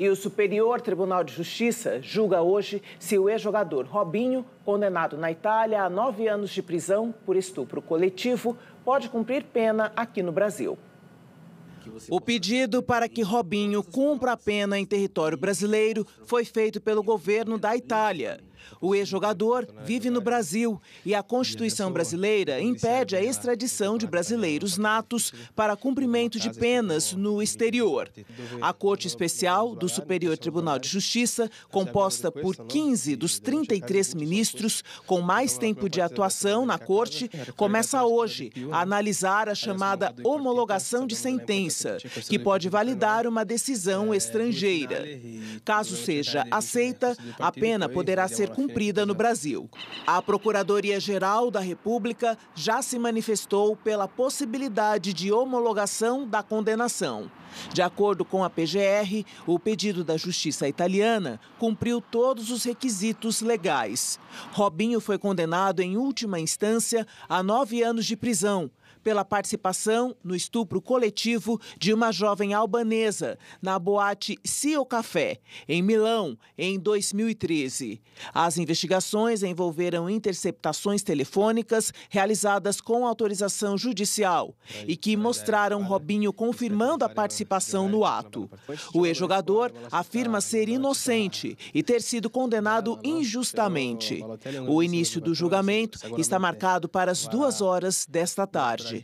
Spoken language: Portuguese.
E o Superior Tribunal de Justiça julga hoje se o ex-jogador Robinho, condenado na Itália a nove anos de prisão por estupro coletivo, pode cumprir pena aqui no Brasil. O pedido para que Robinho cumpra a pena em território brasileiro foi feito pelo governo da Itália. O ex-jogador vive no Brasil e a Constituição brasileira impede a extradição de brasileiros natos para cumprimento de penas no exterior. A Corte Especial do Superior Tribunal de Justiça, composta por 15 dos 33 ministros com mais tempo de atuação na Corte, começa hoje a analisar a chamada homologação de sentença, que pode validar uma decisão estrangeira. Caso seja aceita, a pena poderá ser cumprida no Brasil. A Procuradoria-Geral da República já se manifestou pela possibilidade de homologação da condenação. De acordo com a PGR, o pedido da justiça italiana cumpriu todos os requisitos legais. Robinho foi condenado em última instância a nove anos de prisão pela participação no estupro coletivo de uma jovem albanesa na boate Cio Café, em Milão, em 2013. A as investigações envolveram interceptações telefônicas realizadas com autorização judicial e que mostraram Robinho é confirmando a é participação no é ato. O ex-jogador afirma ser inocente e ter sido condenado injustamente. O início do julgamento está marcado para as duas horas desta tarde.